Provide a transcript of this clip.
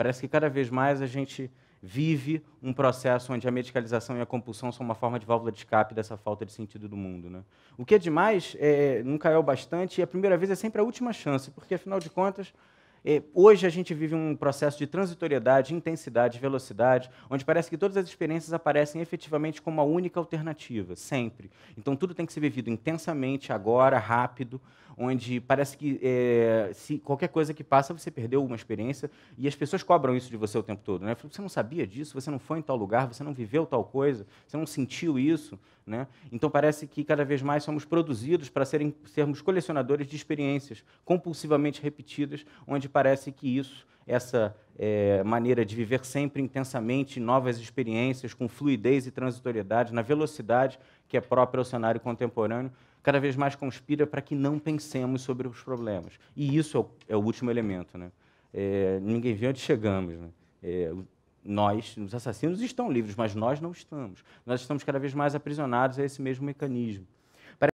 Parece que cada vez mais a gente vive um processo onde a medicalização e a compulsão são uma forma de válvula de escape dessa falta de sentido do mundo. Né? O que é demais é, nunca é o bastante e a primeira vez é sempre a última chance, porque, afinal de contas, é, hoje a gente vive um processo de transitoriedade, intensidade, velocidade, onde parece que todas as experiências aparecem efetivamente como a única alternativa, sempre. Então tudo tem que ser vivido intensamente, agora, rápido, onde parece que é, se qualquer coisa que passa você perdeu uma experiência e as pessoas cobram isso de você o tempo todo, né? Você não sabia disso, você não foi em tal lugar, você não viveu tal coisa, você não sentiu isso. Né? Então parece que cada vez mais somos produzidos para serem, sermos colecionadores de experiências compulsivamente repetidas, onde parece que isso, essa é, maneira de viver sempre intensamente novas experiências com fluidez e transitoriedade, na velocidade que é própria ao cenário contemporâneo, cada vez mais conspira para que não pensemos sobre os problemas. E isso é o, é o último elemento. Né? É, ninguém viu onde chegamos. Né? É, nós, os assassinos, estão livres, mas nós não estamos. Nós estamos cada vez mais aprisionados a esse mesmo mecanismo.